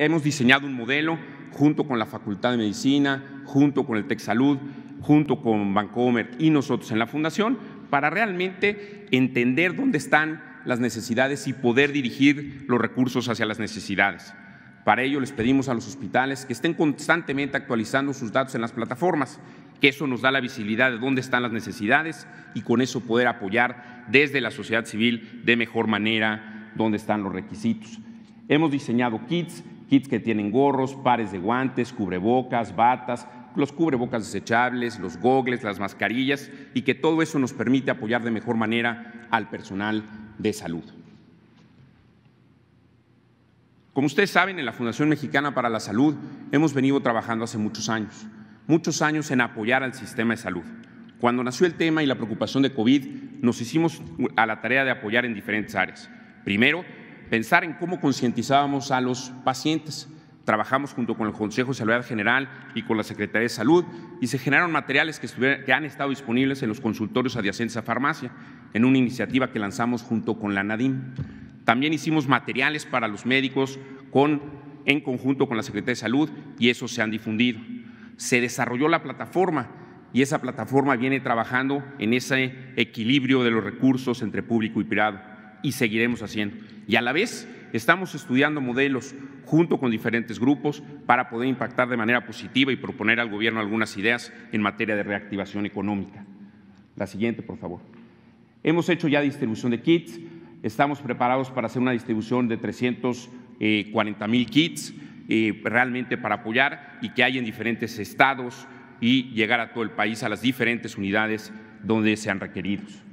Hemos diseñado un modelo junto con la Facultad de Medicina, junto con el Salud, junto con Bancomer y nosotros en la Fundación, para realmente entender dónde están las necesidades y poder dirigir los recursos hacia las necesidades. Para ello les pedimos a los hospitales que estén constantemente actualizando sus datos en las plataformas, que eso nos da la visibilidad de dónde están las necesidades y con eso poder apoyar desde la sociedad civil de mejor manera dónde están los requisitos. Hemos diseñado kits kits que tienen gorros, pares de guantes, cubrebocas, batas, los cubrebocas desechables, los gogles, las mascarillas y que todo eso nos permite apoyar de mejor manera al personal de salud. Como ustedes saben, en la Fundación Mexicana para la Salud hemos venido trabajando hace muchos años, muchos años en apoyar al sistema de salud. Cuando nació el tema y la preocupación de COVID, nos hicimos a la tarea de apoyar en diferentes áreas. Primero, pensar en cómo concientizábamos a los pacientes. Trabajamos junto con el Consejo de Salud General y con la Secretaría de Salud y se generaron materiales que, han estado disponibles en los consultorios adyacentes a farmacia, en una iniciativa que lanzamos junto con la NADIM. También hicimos materiales para los médicos con, en conjunto con la Secretaría de Salud y esos se han difundido. Se desarrolló la plataforma y esa plataforma viene trabajando en ese equilibrio de los recursos entre público y privado y seguiremos haciendo. Y a la vez estamos estudiando modelos junto con diferentes grupos para poder impactar de manera positiva y proponer al gobierno algunas ideas en materia de reactivación económica. La siguiente, por favor. Hemos hecho ya distribución de kits, estamos preparados para hacer una distribución de 340 eh, mil kits eh, realmente para apoyar y que haya en diferentes estados y llegar a todo el país a las diferentes unidades donde sean requeridos.